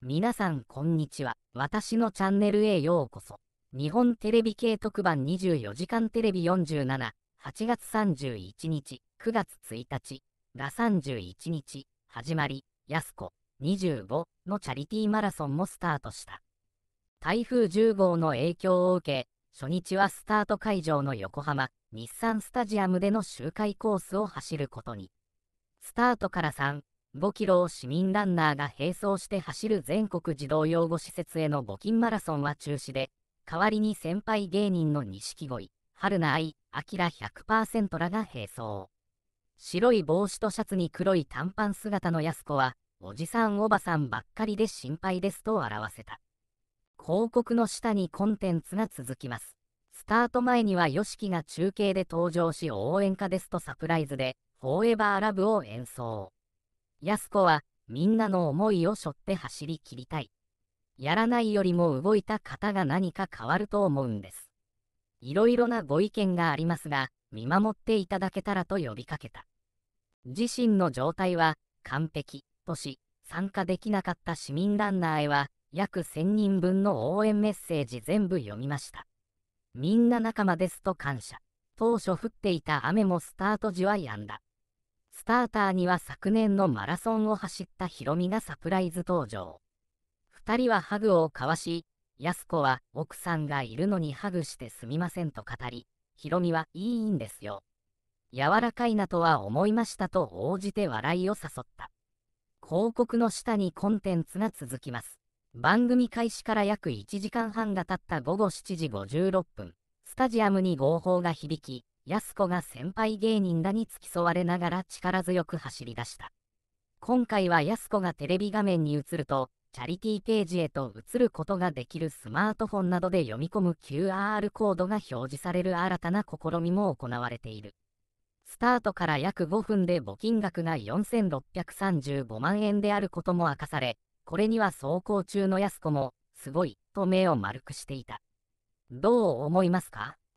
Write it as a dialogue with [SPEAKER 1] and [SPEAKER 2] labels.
[SPEAKER 1] 皆さんこんにちは。私のチャンネルへようこそ。日本テレビ系特番24時間テレビ47、8月31日、9月1日、が31日、始まり、やすこ25のチャリティーマラソンもスタートした。台風10号の影響を受け、初日はスタート会場の横浜、日産スタジアムでの周回コースを走ることに。スタートから3、5キロを市民ランナーが並走して走る全国児童養護施設への募金マラソンは中止で、代わりに先輩芸人の錦鯉、春菜愛、あきら100%らが並走。白い帽子とシャツに黒い短パン姿の安子は、おじさんおばさんばっかりで心配ですと表せた。広告の下にコンテンツが続きます。スタート前には YOSHIKI が中継で登場し応援歌ですとサプライズで、フォーエバーラブを演奏。安子はみんなの思いを背負って走り切りたい。やらないよりも動いた方が何か変わると思うんです。いろいろなご意見がありますが、見守っていただけたらと呼びかけた。自身の状態は完璧とし、参加できなかった市民ランナーへは、約1000人分の応援メッセージ全部読みました。みんな仲間ですと感謝。当初降っていた雨もスタート時は止んだ。スターターには昨年のマラソンを走ったヒロミがサプライズ登場。二人はハグを交わし、安子は奥さんがいるのにハグしてすみませんと語り、ヒロミはいいんですよ。柔らかいなとは思いましたと応じて笑いを誘った。広告の下にコンテンツが続きます。番組開始から約1時間半が経った午後7時56分、スタジアムに号砲が響き、安子が先輩芸人らに付き添われながら力強く走り出した。今回は安子がテレビ画面に映ると、チャリティーページへと移ることができるスマートフォンなどで読み込む QR コードが表示される新たな試みも行われている。スタートから約5分で募金額が4635万円であることも明かされ、これには走行中の安子も、すごい、と目を丸くしていた。どう思いますか